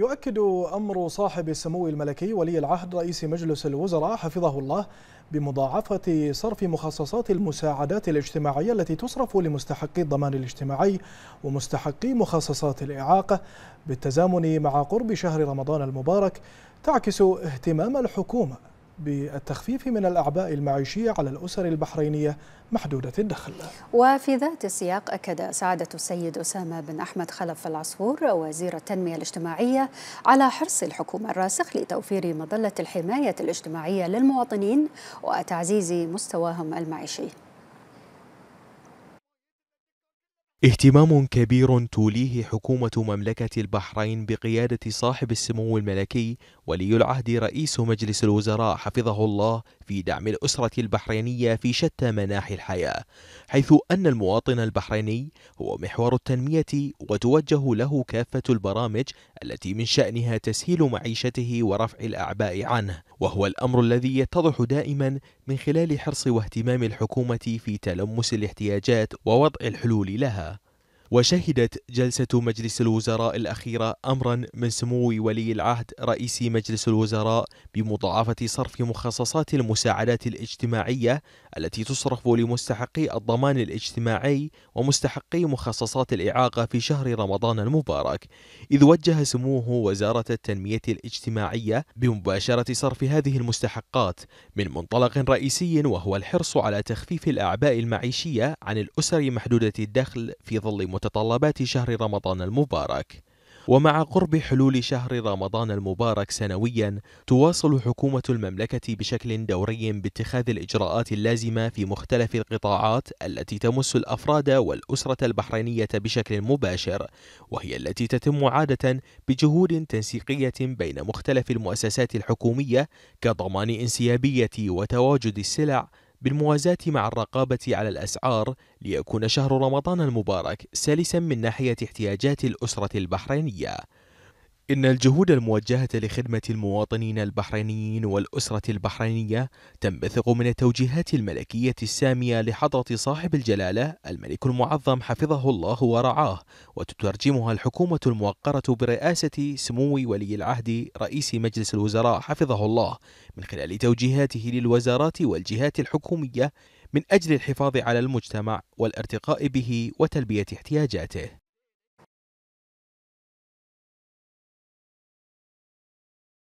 يؤكد أمر صاحب السمو الملكي ولي العهد رئيس مجلس الوزراء حفظه الله بمضاعفة صرف مخصصات المساعدات الاجتماعية التي تصرف لمستحقي الضمان الاجتماعي ومستحقي مخصصات الإعاقة بالتزامن مع قرب شهر رمضان المبارك تعكس اهتمام الحكومة بالتخفيف من الأعباء المعيشية على الأسر البحرينية محدودة الدخل وفي ذات السياق أكد سعادة السيد أسامة بن أحمد خلف العصفور وزير التنمية الاجتماعية على حرص الحكومة الراسخ لتوفير مظلة الحماية الاجتماعية للمواطنين وتعزيز مستواهم المعيشي اهتمام كبير توليه حكومة مملكة البحرين بقيادة صاحب السمو الملكي ولي العهد رئيس مجلس الوزراء حفظه الله في دعم الأسرة البحرينية في شتى مناحي الحياة، حيث أن المواطن البحريني هو محور التنمية وتوجه له كافة البرامج التي من شأنها تسهيل معيشته ورفع الأعباء عنه، وهو الأمر الذي يتضح دائما من خلال حرص واهتمام الحكومة في تلمس الاحتياجات ووضع الحلول لها. وشهدت جلسة مجلس الوزراء الأخيرة أمرا من سمو ولي العهد رئيس مجلس الوزراء بمضاعفة صرف مخصصات المساعدات الاجتماعية التي تصرف لمستحقي الضمان الاجتماعي ومستحقي مخصصات الإعاقة في شهر رمضان المبارك إذ وجه سموه وزارة التنمية الاجتماعية بمباشرة صرف هذه المستحقات من منطلق رئيسي وهو الحرص على تخفيف الأعباء المعيشية عن الأسر محدودة الدخل في ظل متطلبات شهر رمضان المبارك ومع قرب حلول شهر رمضان المبارك سنويا تواصل حكومة المملكة بشكل دوري باتخاذ الإجراءات اللازمة في مختلف القطاعات التي تمس الأفراد والأسرة البحرينية بشكل مباشر وهي التي تتم عادة بجهود تنسيقية بين مختلف المؤسسات الحكومية كضمان انسيابية وتواجد السلع بالموازاة مع الرقابة على الأسعار ليكون شهر رمضان المبارك سلسا من ناحية احتياجات الأسرة البحرينية إن الجهود الموجهة لخدمة المواطنين البحرينيين والأسرة البحرينية تنبثق من التوجيهات الملكية السامية لحضرة صاحب الجلالة الملك المعظم حفظه الله ورعاه وتترجمها الحكومة الموقرة برئاسة سمو ولي العهد رئيس مجلس الوزراء حفظه الله من خلال توجيهاته للوزارات والجهات الحكومية من أجل الحفاظ على المجتمع والارتقاء به وتلبية احتياجاته